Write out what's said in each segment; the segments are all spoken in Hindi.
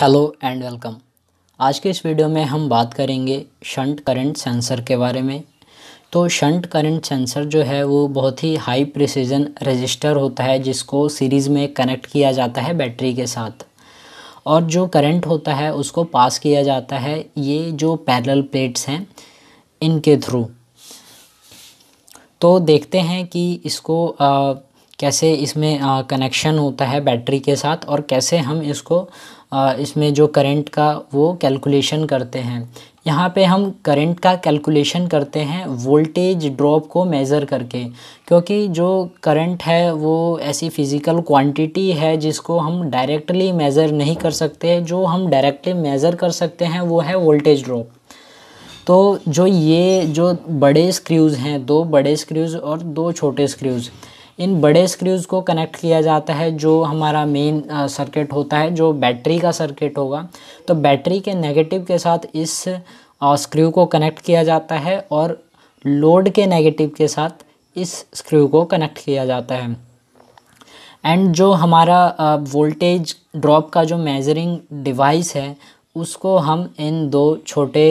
हेलो एंड वेलकम आज के इस वीडियो में हम बात करेंगे शंट करंट सेंसर के बारे में तो शंट करंट सेंसर जो है वो बहुत ही हाई प्रिसीजन रजिस्टर होता है जिसको सीरीज़ में कनेक्ट किया जाता है बैटरी के साथ और जो करंट होता है उसको पास किया जाता है ये जो पैरेलल प्लेट्स हैं इनके थ्रू तो देखते हैं कि इसको आ, कैसे इसमें कनेक्शन होता है बैटरी के साथ और कैसे हम इसको इसमें जो करंट का वो कैलकुलेशन करते हैं यहाँ पे हम करंट का कैलकुलेशन करते हैं वोल्टेज ड्रॉप को मेज़र करके क्योंकि जो करंट है वो ऐसी फिज़िकल क्वांटिटी है जिसको हम डायरेक्टली मेज़र नहीं कर सकते जो हम डायरेक्टली मेज़र कर सकते हैं वो है वोल्टेज ड्रॉप तो जो ये जो बड़े स्क्रूज़ हैं दो बड़े स्क्रूज़ और दो छोटे स्क्रूज़ इन बड़े स्क्रूज़ को कनेक्ट किया जाता है जो हमारा मेन सर्किट होता है जो बैटरी का सर्किट होगा तो बैटरी के नेगेटिव के साथ इस स्क्रू को कनेक्ट किया जाता है और लोड के नेगेटिव के साथ इस स्क्रू को कनेक्ट किया जाता है एंड जो हमारा वोल्टेज ड्रॉप का जो मेजरिंग डिवाइस है उसको हम इन दो छोटे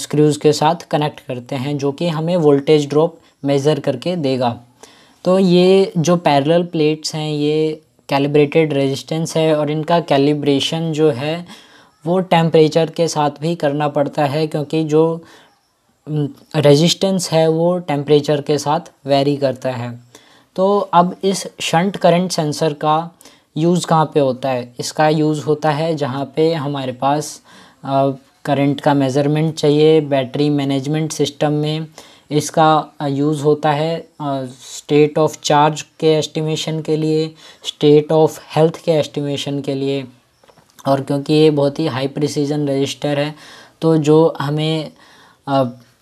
स्क्रूज़ के साथ कनेक्ट करते हैं जो कि हमें वोल्टेज ड्रॉप मेज़र करके देगा तो ये जो पैरेलल प्लेट्स हैं ये कैलिब्रेटेड रेजिस्टेंस है और इनका कैलिब्रेशन जो है वो टेम्परेचर के साथ भी करना पड़ता है क्योंकि जो रेजिस्टेंस है वो टेम्परेचर के साथ वेरी करता है तो अब इस शंट करंट सेंसर का यूज़ कहाँ पे होता है इसका यूज़ होता है जहाँ पे हमारे पास करंट का मेज़रमेंट चाहिए बैटरी मैनेजमेंट सिस्टम में इसका यूज़ होता है स्टेट ऑफ चार्ज के एस्टिमेशन के लिए स्टेट ऑफ हेल्थ के एस्टिमेशन के लिए और क्योंकि ये बहुत ही हाई प्रिसीजन रजिस्टर है तो जो हमें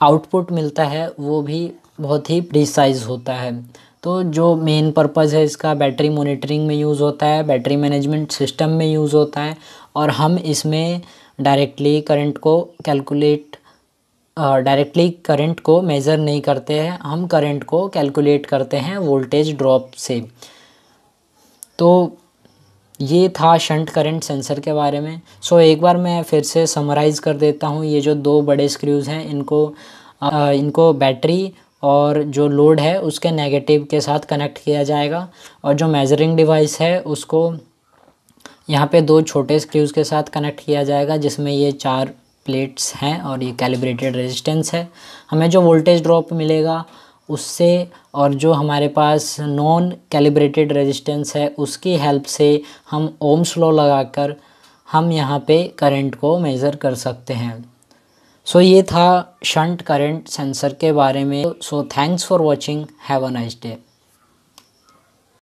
आउटपुट मिलता है वो भी बहुत ही प्रिसाइज होता है तो जो मेन पर्पज़ है इसका बैटरी मॉनिटरिंग में यूज़ होता है बैटरी मैनेजमेंट सिस्टम में यूज़ होता है और हम इसमें डायरेक्टली करंट को कैलकुलेट डायरेक्टली करंट को मेज़र नहीं करते हैं हम करंट को कैलकुलेट करते हैं वोल्टेज ड्रॉप से तो ये था शंट करंट सेंसर के बारे में सो so, एक बार मैं फिर से समराइज़ कर देता हूँ ये जो दो बड़े स्क्रूज़ हैं इनको आ, इनको बैटरी और जो लोड है उसके नेगेटिव के साथ कनेक्ट किया जाएगा और जो मेज़रिंग डिवाइस है उसको यहाँ पे दो छोटे स्क्रूज़ के साथ कनेक्ट किया जाएगा जिसमें ये चार प्लेट्स हैं और ये कैलिब्रेटेड रेजिस्टेंस है हमें जो वोल्टेज ड्रॉप मिलेगा उससे और जो हमारे पास नॉन कैलिब्रेटेड रेजिस्टेंस है उसकी हेल्प से हम ओम स्लो लगाकर हम यहाँ पे करंट को मेज़र कर सकते हैं सो so, ये था शंट करंट सेंसर के बारे में so thanks for watching have a nice day